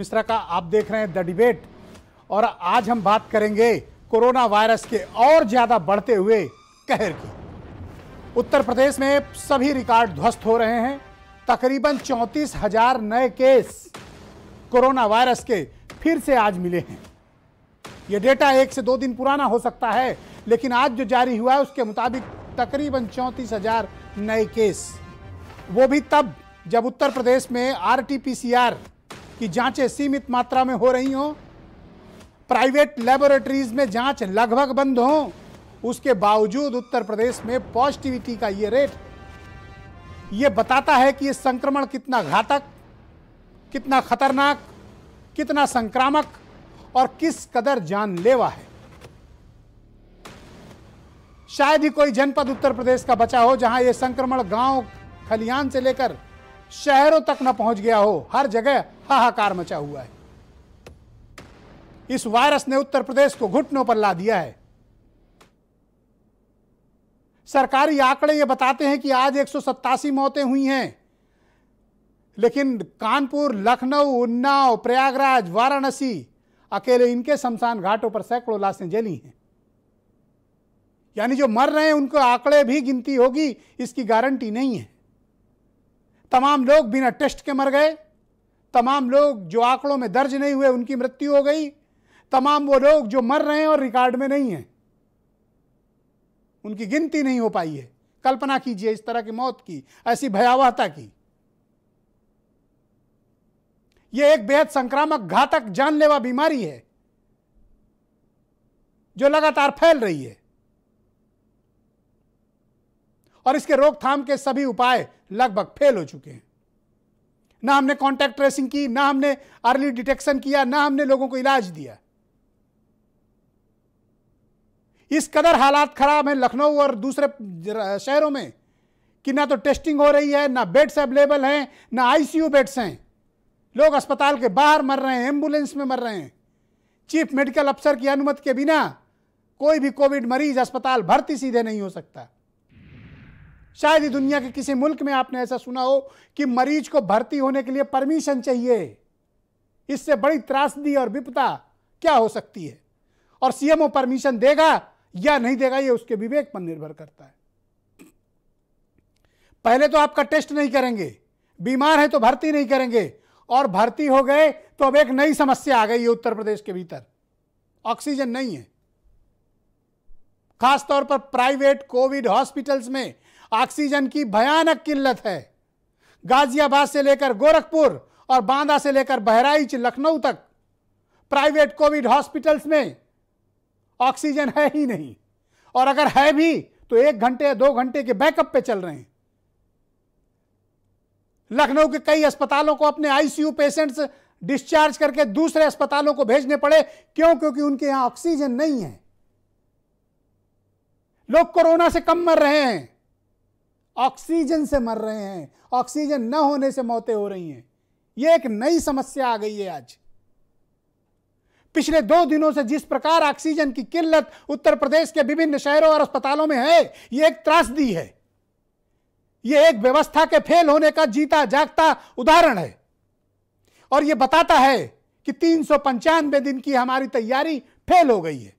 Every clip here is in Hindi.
मिश्रा का आप देख रहे हैं द डिबेट और आज हम बात करेंगे कोरोना वायरस के और ज्यादा बढ़ते हुए कहर की उत्तर प्रदेश में सभी रिकॉर्ड ध्वस्त हो रहे हैं तकरीबन चौंतीस हजार नए केस कोरोना वायरस के फिर से आज मिले हैं ये डेटा एक से दो दिन पुराना हो सकता है लेकिन आज जो जारी हुआ है उसके मुताबिक तकरीबन चौंतीस हजार नए केस वो भी तब जब उत्तर प्रदेश में R T P C R कि जांचें सीमित मात्रा में हो रही हों प्राइवेट लेबोरेटरीज में जांच लगभग बंद हों उसके बावजूद उत्तर प्रदेश में पॉजिटिविटी का ये रेट ये बताता है कि ये संक्रमण कितना घातक कितना खतरनाक कितना संक्रामक और किस कदर जानलेवा है शायद ही कोई जनपद उत्तर प्रदेश का बचा हो जहां यह संक्रमण गांव खलिहान से लेकर शहरों तक न पहुंच गया हो हर जगह हाहाकार मचा हुआ है इस वायरस ने उत्तर प्रदेश को घुटनों पर ला दिया है सरकारी आंकड़े ये बताते हैं कि आज एक मौतें हुई हैं लेकिन कानपुर लखनऊ उन्नाव प्रयागराज वाराणसी अकेले इनके शमशान घाटों पर सैकड़ों लाशें जली हैं यानी जो मर रहे हैं उनको आंकड़े भी गिनती होगी इसकी गारंटी नहीं है तमाम लोग बिना टेस्ट के मर गए तमाम लोग जो आंकड़ों में दर्ज नहीं हुए उनकी मृत्यु हो गई तमाम वो लोग जो मर रहे हैं और रिकॉर्ड में नहीं हैं उनकी गिनती नहीं हो पाई है कल्पना कीजिए इस तरह की मौत की ऐसी भयावहता की यह एक बेहद संक्रामक घातक जानलेवा बीमारी है जो लगातार फैल रही है और इसके रोकथाम के सभी उपाय लगभग फेल हो चुके हैं ना हमने कॉन्टैक्ट ट्रेसिंग की ना हमने अर्ली डिटेक्शन किया ना हमने लोगों को इलाज दिया इस कदर हालात खराब है लखनऊ और दूसरे शहरों में कि ना तो टेस्टिंग हो रही है ना बेड्स अवेलेबल हैं ना आईसीयू बेड्स हैं लोग अस्पताल के बाहर मर रहे हैं एम्बुलेंस में मर रहे हैं चीफ मेडिकल अफसर की अनुमति के बिना कोई भी कोविड मरीज अस्पताल भर्ती सीधे नहीं हो सकता शायद ही दुनिया के किसी मुल्क में आपने ऐसा सुना हो कि मरीज को भर्ती होने के लिए परमिशन चाहिए इससे बड़ी त्रासदी और विपदा क्या हो सकती है और सीएमओ परमिशन देगा या नहीं देगा यह उसके विवेक पर निर्भर करता है पहले तो आपका टेस्ट नहीं करेंगे बीमार है तो भर्ती नहीं करेंगे और भर्ती हो गए तो अब एक नई समस्या आ गई है उत्तर प्रदेश के भीतर ऑक्सीजन नहीं है खासतौर पर प्राइवेट कोविड हॉस्पिटल्स में ऑक्सीजन की भयानक किल्लत है गाजियाबाद से लेकर गोरखपुर और बांदा से लेकर बहराइच लखनऊ तक प्राइवेट कोविड हॉस्पिटल्स में ऑक्सीजन है ही नहीं और अगर है भी तो एक घंटे या दो घंटे के बैकअप पे चल रहे हैं लखनऊ के कई अस्पतालों को अपने आईसीयू पेशेंट्स डिस्चार्ज करके दूसरे अस्पतालों को भेजने पड़े क्यों क्योंकि उनके यहां ऑक्सीजन नहीं है लोग कोरोना से कम मर रहे हैं ऑक्सीजन से मर रहे हैं ऑक्सीजन न होने से मौतें हो रही हैं यह एक नई समस्या आ गई है आज पिछले दो दिनों से जिस प्रकार ऑक्सीजन की किल्लत उत्तर प्रदेश के विभिन्न शहरों और अस्पतालों में है यह एक त्रासदी है यह एक व्यवस्था के फेल होने का जीता जागता उदाहरण है और यह बताता है कि तीन सौ पंचानवे दिन की हमारी तैयारी फेल हो गई है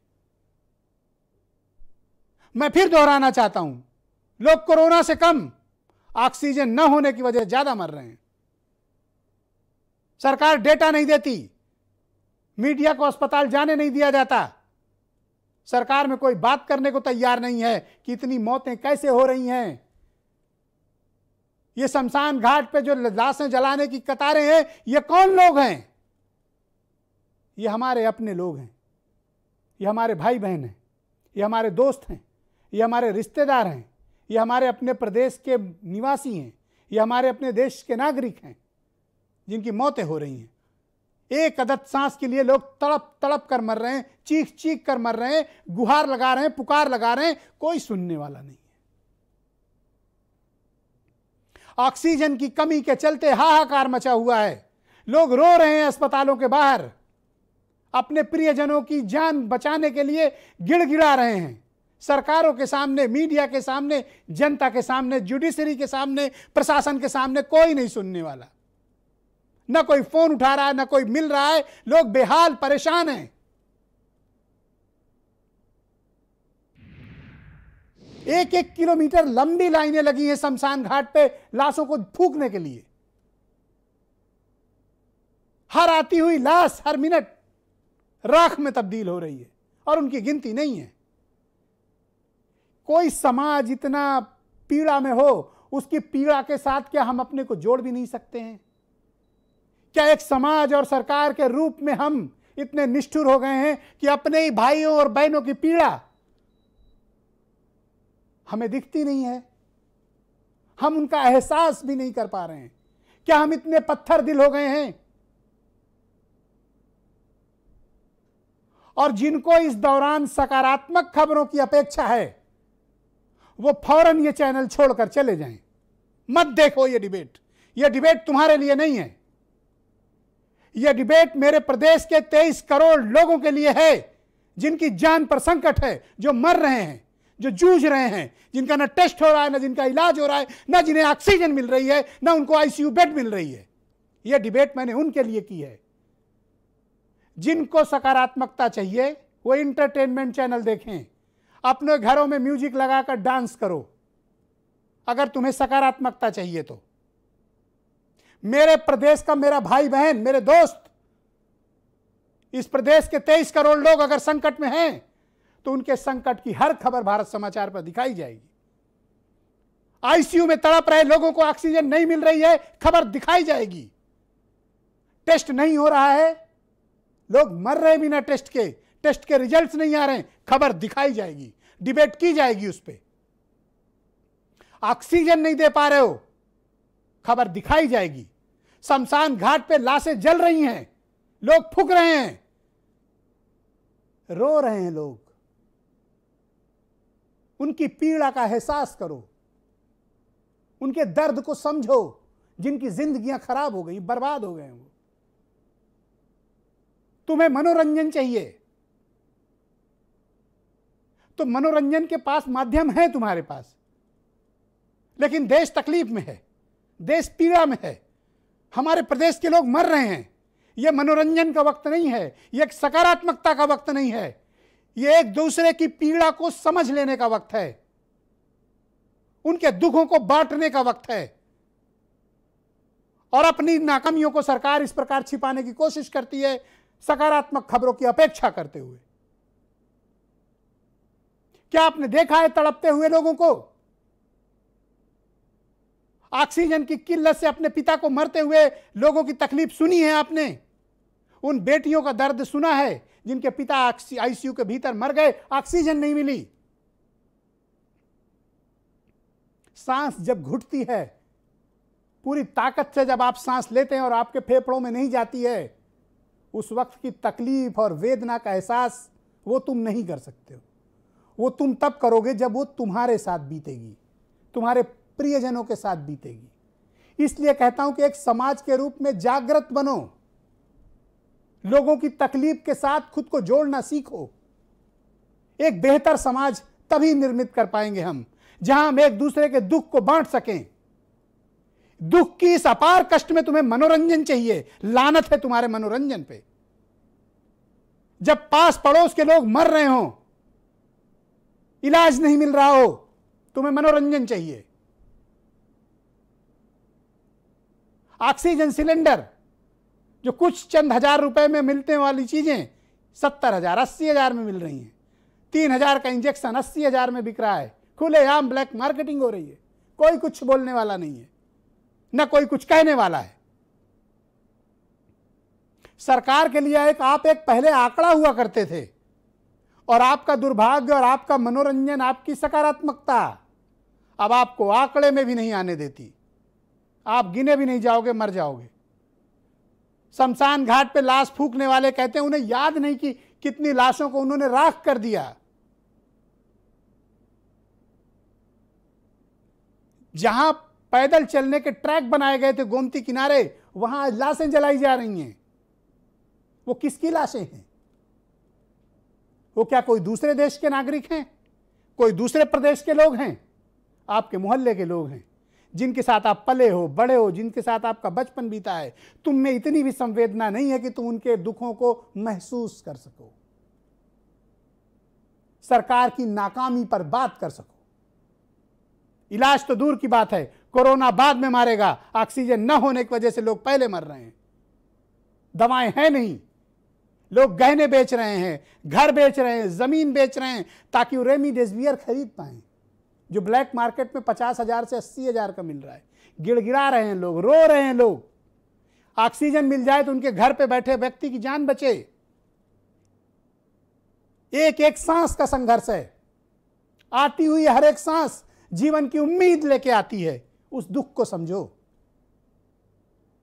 मैं फिर दोहराना चाहता हूं लोग कोरोना से कम ऑक्सीजन न होने की वजह ज्यादा मर रहे हैं सरकार डेटा नहीं देती मीडिया को अस्पताल जाने नहीं दिया जाता सरकार में कोई बात करने को तैयार नहीं है कि इतनी मौतें कैसे हो रही हैं ये शमशान घाट पे जो लाशें जलाने की कतारें हैं ये कौन लोग हैं ये हमारे अपने लोग हैं ये हमारे भाई बहन हैं ये हमारे दोस्त हैं ये हमारे रिश्तेदार हैं ये हमारे अपने प्रदेश के निवासी हैं ये हमारे अपने देश के नागरिक हैं जिनकी मौतें हो रही हैं एक अदत सांस के लिए लोग तड़प तड़प कर मर रहे हैं चीख चीख कर मर रहे हैं गुहार लगा रहे हैं पुकार लगा रहे हैं कोई सुनने वाला नहीं है ऑक्सीजन की कमी के चलते हाहाकार मचा हुआ है लोग रो रहे हैं अस्पतालों के बाहर अपने प्रियजनों की जान बचाने के लिए गिड़गिड़ा रहे हैं सरकारों के सामने मीडिया के सामने जनता के सामने जुडिशरी के सामने प्रशासन के सामने कोई नहीं सुनने वाला ना कोई फोन उठा रहा है ना कोई मिल रहा है लोग बेहाल परेशान हैं एक एक किलोमीटर लंबी लाइनें लगी हैं शमशान घाट पे लाशों को फूकने के लिए हर आती हुई लाश हर मिनट राख में तब्दील हो रही है और उनकी गिनती नहीं है कोई समाज इतना पीड़ा में हो उसकी पीड़ा के साथ क्या हम अपने को जोड़ भी नहीं सकते हैं क्या एक समाज और सरकार के रूप में हम इतने निष्ठुर हो गए हैं कि अपने ही भाइयों और बहनों की पीड़ा हमें दिखती नहीं है हम उनका एहसास भी नहीं कर पा रहे हैं क्या हम इतने पत्थर दिल हो गए हैं और जिनको इस दौरान सकारात्मक खबरों की अपेक्षा है वो फौरन ये चैनल छोड़कर चले जाएं मत देखो ये डिबेट ये डिबेट तुम्हारे लिए नहीं है यह डिबेट मेरे प्रदेश के तेईस करोड़ लोगों के लिए है जिनकी जान पर संकट है जो मर रहे हैं जो जूझ रहे हैं जिनका ना टेस्ट हो रहा है ना जिनका इलाज हो रहा है ना जिन्हें ऑक्सीजन मिल रही है ना उनको आईसीयू बेड मिल रही है यह डिबेट मैंने उनके लिए की है जिनको सकारात्मकता चाहिए वो इंटरटेनमेंट चैनल देखें अपने घरों में म्यूजिक लगाकर डांस करो अगर तुम्हें सकारात्मकता चाहिए तो मेरे प्रदेश का मेरा भाई बहन मेरे दोस्त इस प्रदेश के तेईस करोड़ लोग अगर संकट में हैं तो उनके संकट की हर खबर भारत समाचार पर दिखाई जाएगी आईसीयू में तड़प रहे लोगों को ऑक्सीजन नहीं मिल रही है खबर दिखाई जाएगी टेस्ट नहीं हो रहा है लोग मर रहे बिना टेस्ट के टेस्ट के रिजल्ट्स नहीं आ रहे खबर दिखाई जाएगी डिबेट की जाएगी उस पर ऑक्सीजन नहीं दे पा रहे हो खबर दिखाई जाएगी शमशान घाट पे लाशें जल रही हैं लोग फूक रहे हैं रो रहे हैं लोग उनकी पीड़ा का एहसास करो उनके दर्द को समझो जिनकी जिंदगियां खराब हो गई बर्बाद हो गए वो तुम्हें मनोरंजन चाहिए तो मनोरंजन के पास माध्यम है तुम्हारे पास लेकिन देश तकलीफ में है देश पीड़ा में है हमारे प्रदेश के लोग मर रहे हैं यह मनोरंजन का वक्त नहीं है यह एक सकारात्मकता का वक्त नहीं है यह एक दूसरे की पीड़ा को समझ लेने का वक्त है उनके दुखों को बांटने का वक्त है और अपनी नाकामियों को सरकार इस प्रकार छिपाने की कोशिश करती है सकारात्मक खबरों की अपेक्षा करते हुए क्या आपने देखा है तड़पते हुए लोगों को ऑक्सीजन की किल्लत से अपने पिता को मरते हुए लोगों की तकलीफ सुनी है आपने उन बेटियों का दर्द सुना है जिनके पिता आईसीयू के भीतर मर गए ऑक्सीजन नहीं मिली सांस जब घुटती है पूरी ताकत से जब आप सांस लेते हैं और आपके फेफड़ों में नहीं जाती है उस वक्त की तकलीफ और वेदना का एहसास वो तुम नहीं कर सकते हो वो तुम तब करोगे जब वो तुम्हारे साथ बीतेगी तुम्हारे प्रियजनों के साथ बीतेगी इसलिए कहता हूं कि एक समाज के रूप में जागृत बनो लोगों की तकलीफ के साथ खुद को जोड़ना सीखो एक बेहतर समाज तभी निर्मित कर पाएंगे हम जहां हम एक दूसरे के दुख को बांट सकें दुख की इस अपार कष्ट में तुम्हें मनोरंजन चाहिए लानत है तुम्हारे मनोरंजन पे जब पास पड़ोस के लोग मर रहे हों इलाज नहीं मिल रहा हो तुम्हें मनोरंजन चाहिए ऑक्सीजन सिलेंडर जो कुछ चंद हजार रुपए में मिलने वाली चीजें सत्तर हजार अस्सी हजार में मिल रही हैं तीन हजार का इंजेक्शन अस्सी हजार में बिक रहा है खुलेआम ब्लैक मार्केटिंग हो रही है कोई कुछ बोलने वाला नहीं है न कोई कुछ कहने वाला है सरकार के लिए एक आप एक पहले आंकड़ा हुआ करते थे और आपका दुर्भाग्य और आपका मनोरंजन आपकी सकारात्मकता अब आपको आंकड़े में भी नहीं आने देती आप गिने भी नहीं जाओगे मर जाओगे शमशान घाट पे लाश फूकने वाले कहते हैं उन्हें याद नहीं कि कितनी लाशों को उन्होंने राख कर दिया जहां पैदल चलने के ट्रैक बनाए गए थे गोमती किनारे वहां लाशें जलाई जा रही हैं वो किसकी लाशें हैं वो क्या कोई दूसरे देश के नागरिक हैं कोई दूसरे प्रदेश के लोग हैं आपके मोहल्ले के लोग हैं जिनके साथ आप पले हो बड़े हो जिनके साथ आपका बचपन बीता है तुम में इतनी भी संवेदना नहीं है कि तुम उनके दुखों को महसूस कर सको सरकार की नाकामी पर बात कर सको इलाज तो दूर की बात है कोरोना बाद में मारेगा ऑक्सीजन न होने की वजह से लोग पहले मर रहे हैं दवाएं हैं नहीं लोग गहने बेच रहे हैं घर बेच रहे हैं ज़मीन बेच रहे हैं ताकि वो रेमी डेजवियर खरीद पाएं जो ब्लैक मार्केट में पचास हज़ार से अस्सी हज़ार का मिल रहा है गिड़गिड़ा रहे हैं लोग रो रहे हैं लोग ऑक्सीजन मिल जाए तो उनके घर पे बैठे व्यक्ति की जान बचे एक एक सांस का संघर्ष है आती हुई हर एक सांस जीवन की उम्मीद लेके आती है उस दुख को समझो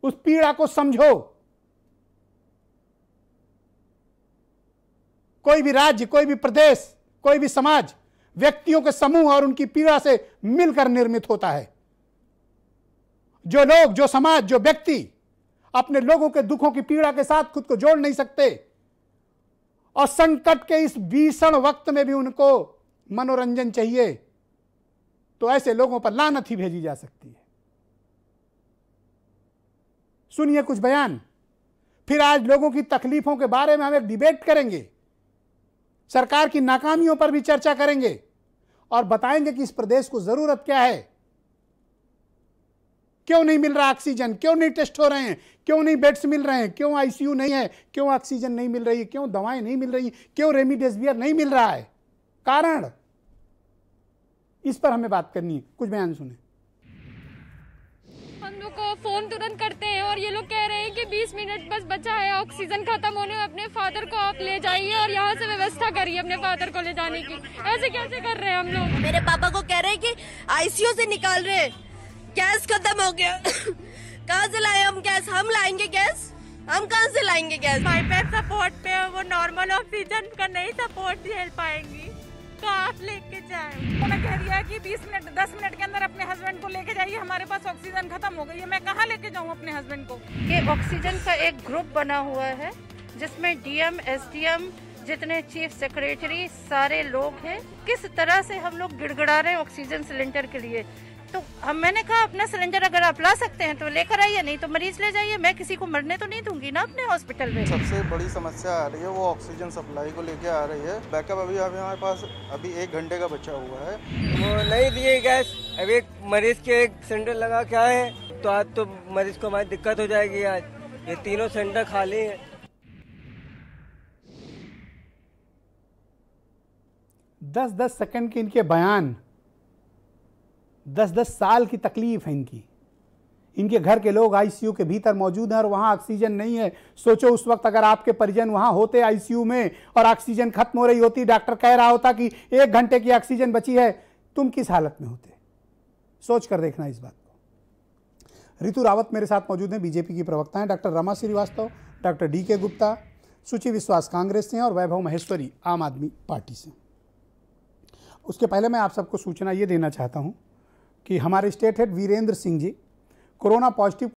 उस पीड़ा को समझो कोई भी राज्य कोई भी प्रदेश कोई भी समाज व्यक्तियों के समूह और उनकी पीड़ा से मिलकर निर्मित होता है जो लोग जो समाज जो व्यक्ति अपने लोगों के दुखों की पीड़ा के साथ खुद को जोड़ नहीं सकते और संकट के इस भीषण वक्त में भी उनको मनोरंजन चाहिए तो ऐसे लोगों पर लानत ही भेजी जा सकती है सुनिए कुछ बयान फिर आज लोगों की तकलीफों के बारे में हम एक डिबेट करेंगे सरकार की नाकामियों पर भी चर्चा करेंगे और बताएंगे कि इस प्रदेश को जरूरत क्या है क्यों नहीं मिल रहा ऑक्सीजन क्यों नहीं टेस्ट हो रहे हैं क्यों नहीं बेड्स मिल रहे हैं क्यों आईसीयू नहीं है क्यों ऑक्सीजन नहीं मिल रही है क्यों दवाएं नहीं मिल रही क्यों रेमडेसिवियर नहीं मिल रहा है कारण इस पर हमें बात करनी है कुछ बयान सुने हम लोग को फोन तुरंत करते हैं और ये लोग कह रहे हैं कि 20 मिनट बस बचा है ऑक्सीजन खत्म होने में अपने फादर को आप ले जाइए और यहाँ से व्यवस्था करिए अपने फादर को ले जाने की ऐसे कैसे कर रहे हैं हम लोग मेरे पापा को कह रहे हैं कि आईसीयू से निकाल रहे गैस खत्म हो गया कहाँ से लाए हम गैस हम लाएंगे गैस हम कहाँ से लाएंगे गैस सपोर्ट पे वो नॉर्मल ऑक्सीजन का नहीं सपोर्ट झेल पाएंगी कहा लेके जाए मैं कह दिया कि 20 मिनट 10 मिनट के अंदर अपने हस्बैंड को लेके जाइए हमारे पास ऑक्सीजन खत्म हो गई है मैं कहाँ लेके जाऊँ अपने हस्बैंड को ये ऑक्सीजन का एक ग्रुप बना हुआ है जिसमें डीएम एसडीएम जितने चीफ सेक्रेटरी सारे लोग हैं किस तरह से हम लोग गिड़गड़ा रहे हैं ऑक्सीजन सिलेंडर के लिए तो हम हाँ, मैंने कहा अपना सिलेंडर अगर आप ला सकते हैं तो लेकर आइए नहीं तो मरीज ले जाइए मैं किसी को मरने तो नहीं दूंगी ना अपने हॉस्पिटल में सबसे बड़ी समस्या आ रही है वो ऑक्सीजन सप्लाई को लेकर आ रही है बैकअप अभी अभी हमारे पास अभी एक घंटे का बचा हुआ है वो नहीं दिए गैस अभी एक मरीज के एक सिलेंडर लगा के आए तो आज तो मरीज को हमारी दिक्कत हो जाएगी आज ये तीनों सिलेंडर खाली है दस दस सेकंड के इनके बयान दस दस साल की तकलीफ है इनकी इनके घर के लोग आईसीयू के भीतर मौजूद हैं और वहाँ ऑक्सीजन नहीं है सोचो उस वक्त अगर आपके परिजन वहाँ होते आईसीयू में और ऑक्सीजन खत्म हो रही होती डॉक्टर कह रहा होता कि एक घंटे की ऑक्सीजन बची है तुम किस हालत में होते सोच कर देखना इस बात को ऋतु रावत मेरे साथ मौजूद हैं बीजेपी की प्रवक्ता हैं doctor Rama Srivastava doctor D K Gupta सुचि विश्वास कांग्रेस से हैं और वैभव महेश्वरी आम आदमी पार्टी से उसके पहले मैं आप सबको सूचना ये देना चाहता हूँ कि हमारे state head Virendra Singh ji corona positive